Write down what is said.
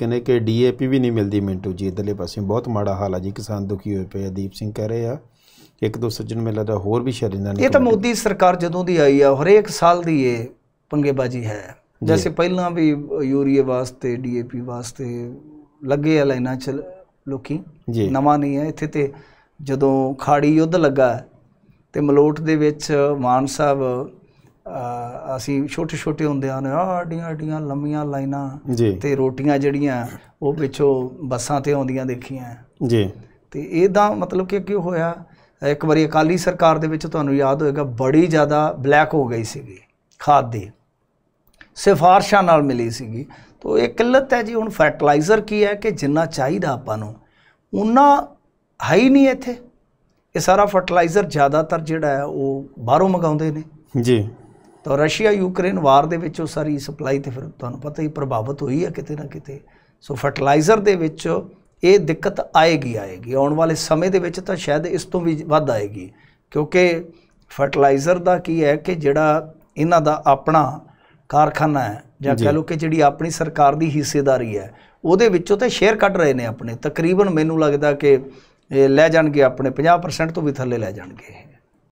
ਕਹਿੰਦੇ ਕਿ ਡੀਏਪੀ ਵੀ ਨਹੀਂ ਮਿਲਦੀ ਮਿੰਟੂ ਜੀ ਇਧਰਲੇ ਪਾਸੇ ਬਹੁਤ ਮਾੜਾ ਹਾਲ ਆ ਜੀ ਕਿਸਾਨ ਦੁਖੀ ਹੋਏ ਪਏ ਆ ਦੀਪ ਸਿੰਘ ਕਹਿ ਰਹੇ ਆ ਇੱਕ ਦੋ ਸੱਜਣ ਮੇਲਾ ਦਾ ਹੋਰ ਵੀ ਸ਼ਰਿੰਦਾ ਨਹੀਂ ਇਹ ਤਾਂ ਮੋਦੀ ਸਰਕਾਰ ਜਦੋਂ ਦੀ ਆਈ ਆ ਹਰੇਕ ਸਾਲ ਦੀ ਇਹ ਪੰਗੇਬਾਜੀ ਹੈ ਜੈਸੇ ਪਹਿਲਾਂ ਵੀ ਯੂਰੀਏ ਵਾਸਤੇ ਡੀਏਪੀ ਵਾਸਤੇ ਲੱਗੇ ਆ ਲੈਣਾ ਚ ਲੋਕੀ ਨਵਾਂ ਨਹੀਂ ਹੈ ਇੱਥੇ ਤੇ ਜਦੋਂ ਖਾੜੀ ਯੁੱਧ ਲੱਗਾ ਤੇ ਮਲੋਟ ਦੇ ਵਿੱਚ ਮਾਨ ਸਾਹਿਬ ਅਸੀਂ ਛੋਟੇ ਛੋਟੇ ਹੁੰਦੇ ਆਂ ਆਡੀਆਂ ਆਡੀਆਂ ਲੰਮੀਆਂ ਲਾਈਨਾਂ ਤੇ ਰੋਟੀਆਂ ਜਿਹੜੀਆਂ ਉਹ ਪਿੱਛੋਂ ਬੱਸਾਂ ਤੇ ਆਉਂਦੀਆਂ ਦੇਖੀਆਂ ਜੀ ਤੇ ਇਹਦਾ ਮਤਲਬ ਕਿ ਕੀ ਹੋਇਆ ਇੱਕ ਵਾਰੀ ਅਕਾਲੀ ਸਰਕਾਰ ਦੇ ਵਿੱਚ ਤੁਹਾਨੂੰ ਯਾਦ ਹੋਏਗਾ ਬੜੀ ਜ਼ਿਆਦਾ ਬਲੈਕ ਹੋ ਗਈ ਸੀਗੀ ਖਾਦ ਦੀ ਸਿਫਾਰਸ਼ਾਂ ਨਾਲ ਮਿਲੀ ਸੀਗੀ ਤੋਂ ਇਹ ਕਿੱਲਤ ਹੈ ਜੀ ਹੁਣ ਫਰਟੀਲਾਈਜ਼ਰ ਕੀ ਹੈ ਕਿ ਜਿੰਨਾ ਚਾਹੀਦਾ ਆਪਾਂ ਨੂੰ ਉਨਾ ਹੈ ਹੀ ਨਹੀਂ ਇੱਥੇ ਇਹ ਸਾਰਾ ਫਰਟੀਲਾਈਜ਼ਰ ਜ਼ਿਆਦਾਤਰ ਜਿਹੜਾ ਹੈ ਉਹ ਬਾਹਰੋਂ ਮੰਗਾਉਂਦੇ ਨੇ ਜੀ ਤਾਂ ਰਸ਼ੀਆ ਯੂਕਰੇਨ ਵਾਰ ਦੇ ਵਿੱਚ ਉਹ ਸਾਰੀ ਸਪਲਾਈ ਤੇ ਫਿਰ ਤੁਹਾਨੂੰ ਪਤਾ ਹੀ ਪ੍ਰਭਾਵਿਤ ਹੋਈ ਹੈ ਕਿਤੇ ਨਾ ਕਿਤੇ ਸੋ ਫਰਟੀਲਾਈਜ਼ਰ ਦੇ ਵਿੱਚ ਇਹ ਦਿੱਕਤ ਆਏਗੀ ਆਏਗੀ ਆਉਣ ਵਾਲੇ ਸਮੇਂ ਦੇ ਵਿੱਚ ਤਾਂ ਸ਼ਾਇਦ ਇਸ ਤੋਂ ਵੀ ਵੱਧ ਆਏਗੀ ਕਿਉਂਕਿ ਫਰਟੀਲਾਈਜ਼ਰ ਦਾ ਕੀ ਹੈ ਕਿ ਜਿਹੜਾ ਇਹਨਾਂ ਦਾ ਆਪਣਾ ਕਾਰਖਾਨਾ ਹੈ ਜਾਂ ਕਹ ਲਓ ਕਿ ਜਿਹੜੀ ਆਪਣੀ ਸਰਕਾਰ ਦੀ ਹਿੱਸੇਦਾਰੀ ਹੈ ਉਹਦੇ ਵਿੱਚੋਂ ਤਾਂ ਸ਼ੇਅਰ ਕੱਢ ਰਹੇ ਨੇ ਆਪਣੇ ਤਕਰੀਬਨ ਮੈਨੂੰ ਲੱਗਦਾ ਕਿ ਲੈ ਜਾਣਗੇ ਆਪਣੇ 50% ਤੋਂ ਵੀ ਥੱਲੇ ਲੈ ਜਾਣਗੇ